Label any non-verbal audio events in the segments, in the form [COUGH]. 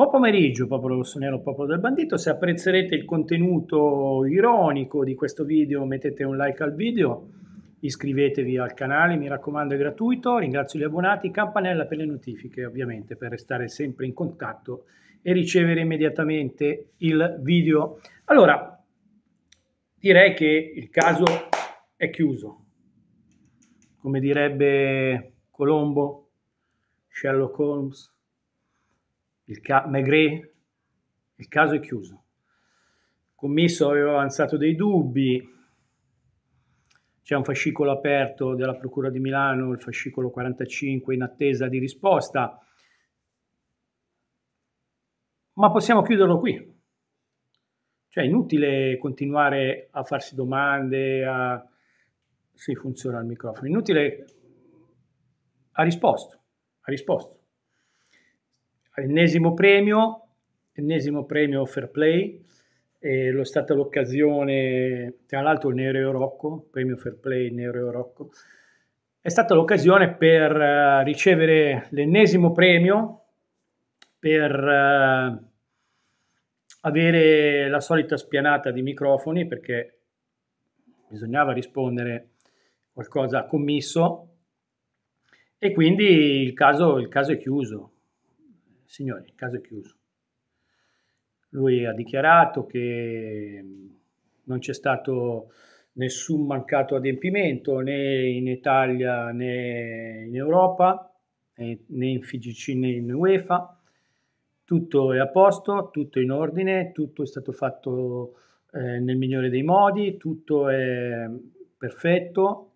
Buon pomeriggio, popolo rossonero, popolo del bandito. Se apprezzerete il contenuto ironico di questo video, mettete un like al video, iscrivetevi al canale, mi raccomando, è gratuito. Ringrazio gli abbonati, campanella per le notifiche, ovviamente, per restare sempre in contatto e ricevere immediatamente il video. Allora, direi che il caso è chiuso. Come direbbe Colombo, Sherlock Holmes il ca- Maigret, il caso è chiuso. Il commisso aveva avanzato dei dubbi, c'è un fascicolo aperto della Procura di Milano, il fascicolo 45, in attesa di risposta. Ma possiamo chiuderlo qui. Cioè è inutile continuare a farsi domande, a... se funziona il microfono, inutile... Ha risposto, ha risposto ennesimo premio, ennesimo premio Fair Play, e lo è stata l'occasione, tra l'altro il e Rocco, premio Fair Play Nero e Rocco, è stata l'occasione per eh, ricevere l'ennesimo premio per eh, avere la solita spianata di microfoni perché bisognava rispondere qualcosa commisso e quindi il caso, il caso è chiuso signori, il caso è chiuso. Lui ha dichiarato che mm, non c'è stato nessun mancato adempimento né in Italia né in Europa né in FIGC né in UEFA. Tutto è a posto, tutto è in ordine, tutto è stato fatto eh, nel migliore dei modi, tutto è perfetto.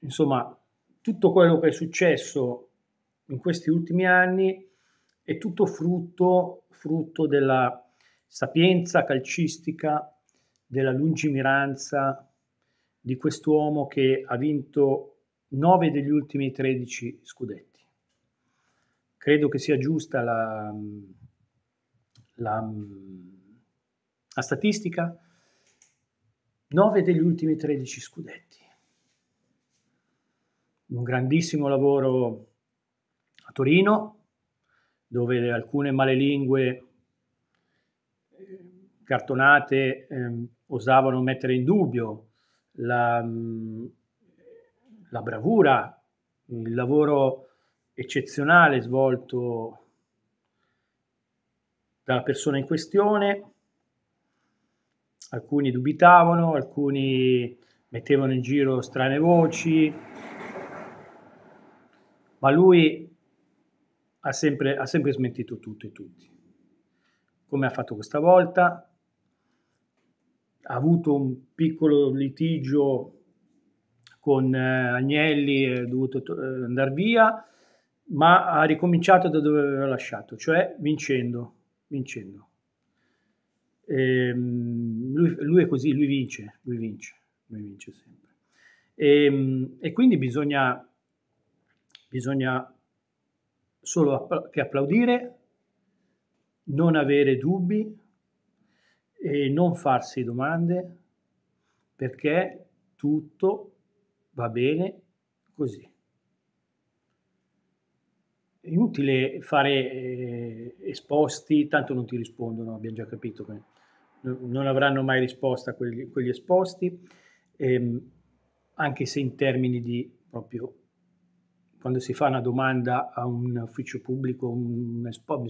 Insomma, tutto quello che è successo in questi ultimi anni è tutto frutto, frutto della sapienza calcistica, della lungimiranza di quest'uomo che ha vinto 9 degli ultimi 13 scudetti. Credo che sia giusta la, la, la statistica, 9 degli ultimi 13 scudetti. Un grandissimo lavoro a Torino, dove alcune malelingue eh, cartonate eh, osavano mettere in dubbio la, mm, la, bravura, il lavoro eccezionale svolto dalla persona in questione. Alcuni dubitavano, alcuni mettevano in giro strane voci, ma lui ha sempre, ha sempre smentito tutto e tutti. Come ha fatto questa volta, ha avuto un piccolo litigio con eh, Agnelli, è dovuto eh, andare via, ma ha ricominciato da dove aveva lasciato, cioè vincendo, vincendo. Ehm, lui, lui, è così, lui vince, lui vince, lui vince sempre. E, ehm, e quindi bisogna, bisogna solo che applaudire, non avere dubbi e non farsi domande perché tutto va bene così. È inutile fare eh, esposti, tanto non ti rispondono, abbiamo già capito che non avranno mai risposta a quegli, quegli esposti, ehm, anche se in termini di proprio quando si fa una domanda a un ufficio pubblico, un ESPO,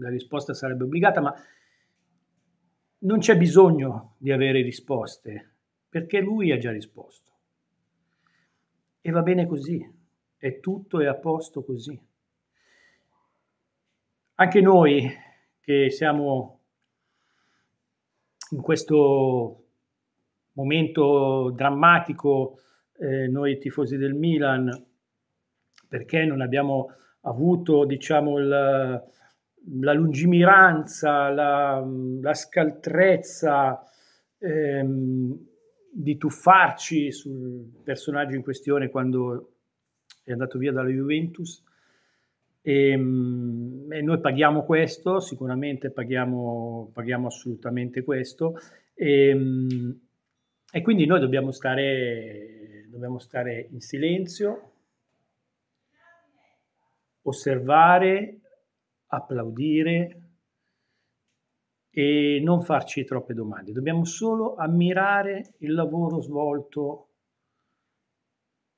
la risposta sarebbe obbligata, ma non c'è bisogno di avere risposte, perché lui ha già risposto. E va bene così, è tutto è a posto così. Anche noi che siamo in questo momento drammatico, eh, noi tifosi del Milan, perché non abbiamo avuto diciamo, il, la lungimiranza, la, la scaltrezza ehm, di tuffarci sul personaggio in questione quando è andato via dalla Juventus. E, ehm, e noi paghiamo questo, sicuramente paghiamo, paghiamo assolutamente questo. E, ehm, e quindi noi dobbiamo stare, dobbiamo stare in silenzio, osservare, applaudire e non farci troppe domande. Dobbiamo solo ammirare il lavoro svolto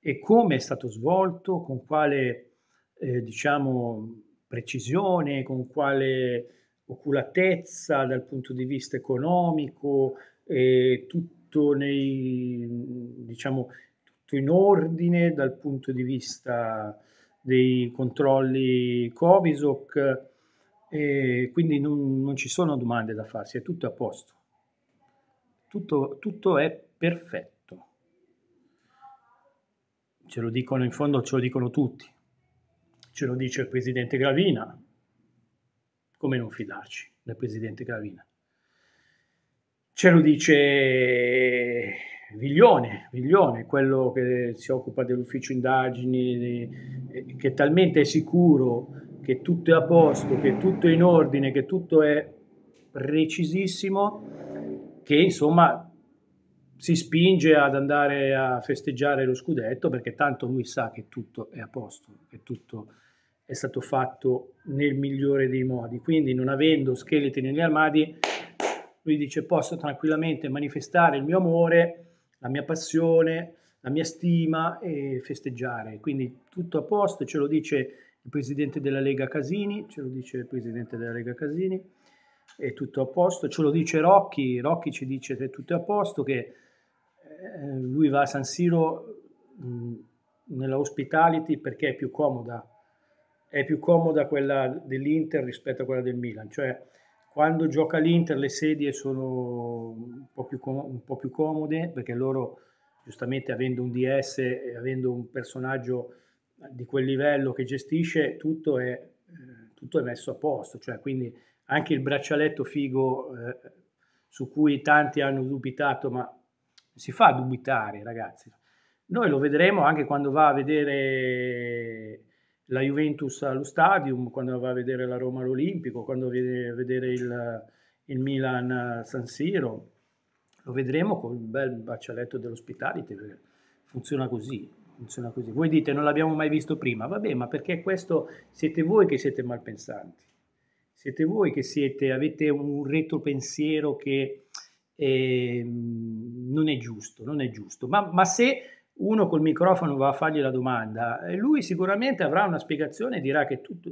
e come è stato svolto, con quale eh, diciamo, precisione, con quale oculatezza dal punto di vista economico, eh, tutto, nei, diciamo, tutto in ordine dal punto di vista dei controlli Covisoc, e quindi non, non, ci sono domande da farsi, è tutto a posto, tutto, tutto è perfetto. Ce lo dicono in fondo, ce lo dicono tutti, ce lo dice il presidente Gravina, come non fidarci del presidente Gravina? Ce lo dice Viglione, Viglione, quello che si occupa dell'ufficio indagini, eh, che talmente è sicuro che tutto è a posto, che tutto è in ordine, che tutto è precisissimo, che insomma si spinge ad andare a festeggiare lo scudetto perché tanto lui sa che tutto è a posto, che tutto è stato fatto nel migliore dei modi. Quindi non avendo scheletri negli armadi, lui dice posso tranquillamente manifestare il mio amore la mia passione, la mia stima e festeggiare. Quindi tutto a posto, ce lo dice il presidente della Lega Casini, ce lo dice il presidente della Lega Casini, è tutto a posto, ce lo dice Rocchi, Rocchi ci dice che tutto è a posto, che eh, lui va a San Siro nella hospitality perché è più comoda, è più comoda quella dell'Inter rispetto a quella del Milan, cioè quando gioca l'Inter le sedie sono un po' più, com- un po più comode perché loro giustamente avendo un DS e avendo un personaggio di quel livello che gestisce, tutto è, eh, tutto è messo a posto, cioè quindi anche il braccialetto figo eh, su cui tanti hanno dubitato, ma si fa dubitare ragazzi. Noi lo vedremo anche quando va a vedere la Juventus allo Stadium, quando va a vedere la Roma all'Olimpico, quando viene a vedere il, il Milan a San Siro. Lo vedremo con il bel braccialetto dell'ospitality, funziona così, funziona così. Voi dite non l'abbiamo mai visto prima, vabbè, ma perché questo siete voi che siete malpensanti. Siete voi che siete, avete un retropensiero che eh, non è giusto, non è giusto. ma, ma se uno col microfono va a fargli la domanda, lui sicuramente avrà una spiegazione e dirà che tutto,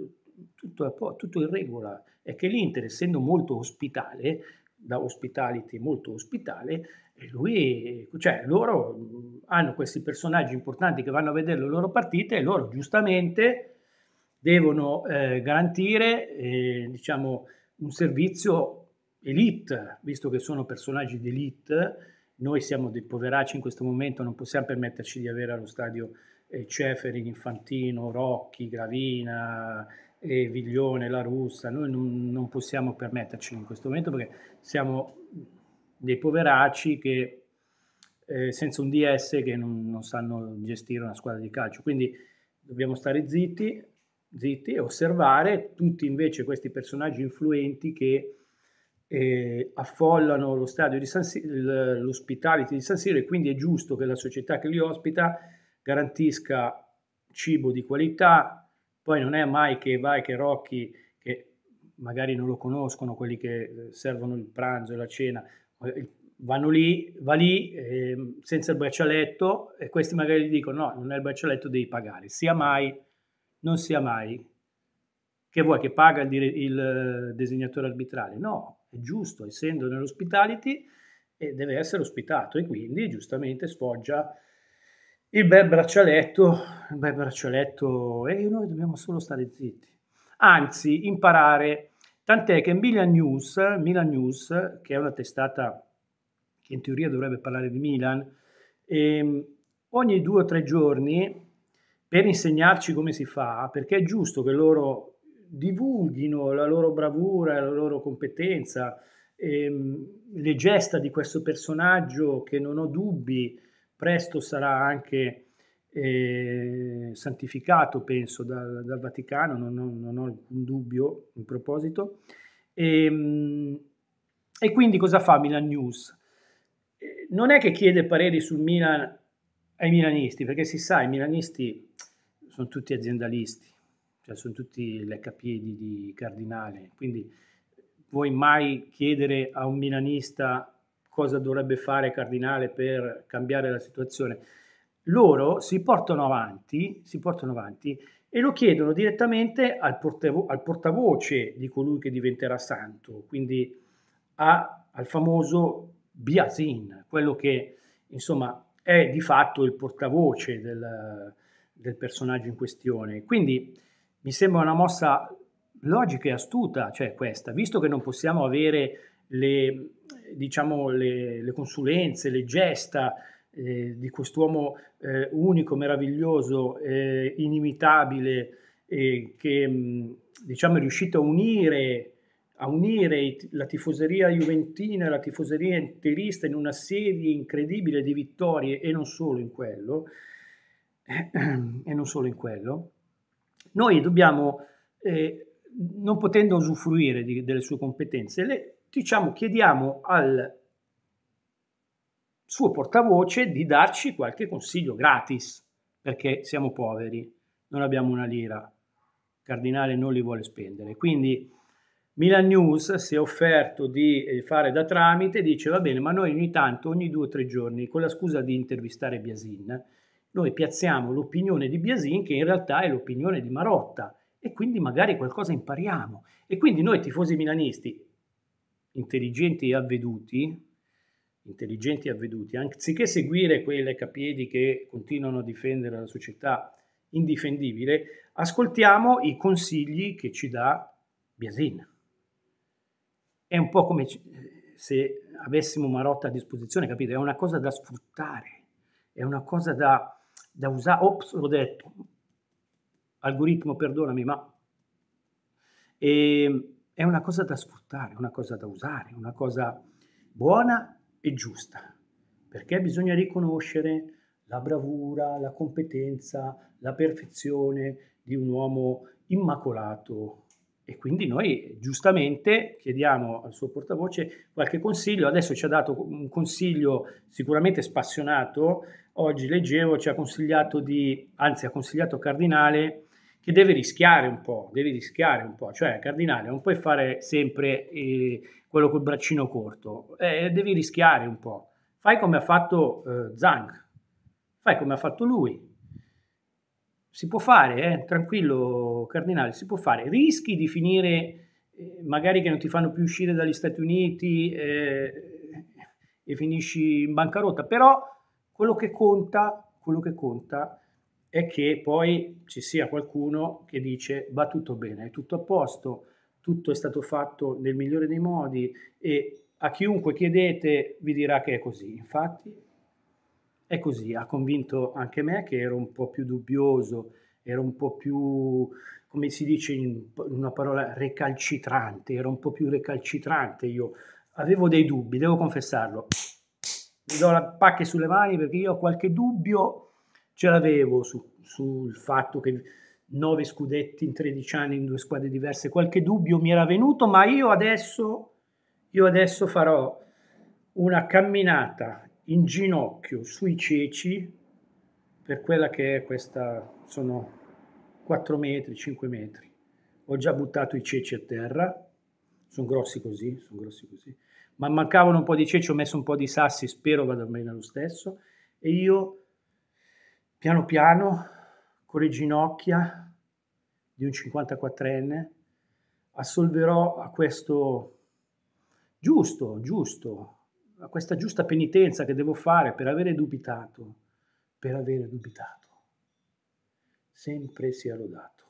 tutto, tutto in regola e che l'Inter, essendo molto ospitale, da hospitality molto ospitale, lui, cioè loro hanno questi personaggi importanti che vanno a vedere le loro partite e loro giustamente devono eh, garantire eh, diciamo, un servizio elite, visto che sono personaggi d'elite noi siamo dei poveracci in questo momento, non possiamo permetterci di avere allo stadio eh, Ceferin, Infantino, Rocchi, Gravina, eh, Viglione, La Russa. Noi non, non possiamo permetterci in questo momento perché siamo dei poveracci che eh, senza un DS che non, non, sanno gestire una squadra di calcio. Quindi dobbiamo stare zitti, zitti e osservare tutti invece questi personaggi influenti che eh, affollano lo stadio di San Siro, l'ospitality di San Siro e quindi è giusto che la società che li ospita garantisca cibo di qualità, poi non è mai che vai che Rocchi, che magari non lo conoscono quelli che eh, servono il pranzo e la cena, eh, vanno lì, va lì eh, senza il braccialetto e questi magari gli dicono no, non è il braccialetto, devi pagare, sia mai, non sia mai, che vuoi che paga il, il, eh, il, arbitrale? No, è giusto, essendo nell'ospitality, deve essere ospitato e quindi giustamente sfoggia il bel braccialetto, il bel braccialetto e noi dobbiamo solo stare zitti, anzi imparare, tant'è che Milan News, Milan News che è una testata che in teoria dovrebbe parlare di Milan, ehm, ogni due o tre giorni per insegnarci come si fa, perché è giusto che loro divulghino la loro bravura, la loro competenza, ehm, le gesta di questo personaggio che non ho dubbi presto sarà anche eh, santificato, penso, dal, dal Vaticano, non ho, non ho, alcun dubbio in proposito. E, ehm, e quindi cosa fa Milan News? Eh, non è che chiede pareri sul Milan ai milanisti, perché si sa, i milanisti sono tutti aziendalisti cioè sono tutti leccapiedi di Cardinale, quindi vuoi mai chiedere a un milanista cosa dovrebbe fare Cardinale per cambiare la situazione? Loro si portano avanti, si portano avanti e lo chiedono direttamente al, portavo- al portavoce di colui che diventerà santo, quindi a, al famoso Biasin, quello che insomma è di fatto il portavoce del, del personaggio in questione. Quindi mi sembra una mossa logica e astuta, cioè questa, visto che non possiamo avere le, diciamo, le, le consulenze, le gesta eh, di quest'uomo eh, unico, meraviglioso, eh, inimitabile, che mm, diciamo, è riuscito a unire, a unire la tifoseria juventina e la tifoseria interista in una serie incredibile di vittorie e non solo in quello, [CLEARS THROAT] e non solo in quello noi dobbiamo, eh, non potendo usufruire di, delle sue competenze, le, diciamo, chiediamo al suo portavoce di darci qualche consiglio gratis, perché siamo poveri, non abbiamo una lira, Cardinale non li vuole spendere. Quindi Milan News si è offerto di eh, fare da tramite, dice va bene, ma noi ogni tanto, ogni due o tre giorni, con la scusa di intervistare Biasin, noi piazziamo l'opinione di Biasin che in realtà è l'opinione di Marotta e quindi magari qualcosa impariamo. E quindi noi tifosi milanisti, intelligenti e avveduti, intelligenti e avveduti, anziché seguire quelle capiedi che continuano a difendere la società indifendibile, ascoltiamo i consigli che ci dà Biasin. È un po' come se avessimo Marotta a disposizione, capite? È una cosa da sfruttare, è una cosa da da usare, ops, l'ho detto, algoritmo, perdonami, ma e, è una cosa da sfruttare, una cosa da usare, una cosa buona e giusta, perché bisogna riconoscere la bravura, la competenza, la perfezione di un uomo immacolato e quindi noi giustamente chiediamo al suo portavoce qualche consiglio. Adesso ci ha dato un consiglio sicuramente spassionato. Oggi leggevo, ci ha consigliato di, anzi ha consigliato Cardinale che deve rischiare un po', deve rischiare un po'. Cioè Cardinale non puoi fare sempre eh, quello col braccino corto, eh, devi rischiare un po'. Fai come ha fatto eh, Zang, fai come ha fatto lui, si può fare, eh? tranquillo Cardinale, si può fare. Rischi di finire eh, magari che non ti fanno più uscire dagli Stati Uniti eh, e finisci in bancarotta, però quello che conta, quello che conta è che poi ci sia qualcuno che dice va tutto bene, è tutto a posto, tutto è stato fatto nel migliore dei modi e a chiunque chiedete vi dirà che è così. Infatti è così ha convinto anche me che ero un po' più dubbioso, ero un po' più, come si dice in una parola, recalcitrante, ero un po' più recalcitrante io. Avevo dei dubbi, devo confessarlo. Mi do la pacche sulle mani perché io qualche dubbio ce l'avevo su, sul fatto che nove scudetti in 13 anni in due squadre diverse, qualche dubbio mi era venuto, ma io adesso, io adesso farò una camminata in ginocchio sui ceci per quella che è questa, sono 4 metri, 5 metri. Ho già buttato i ceci a terra, sono grossi così, sono grossi così, ma mancavano un po' di ceci, ho messo un po' di sassi, spero vada bene lo stesso, e io piano piano con le ginocchia di un 54enne assolverò a questo giusto, giusto, a questa giusta penitenza che devo fare per avere dubitato, per avere dubitato. Sempre sia lodato.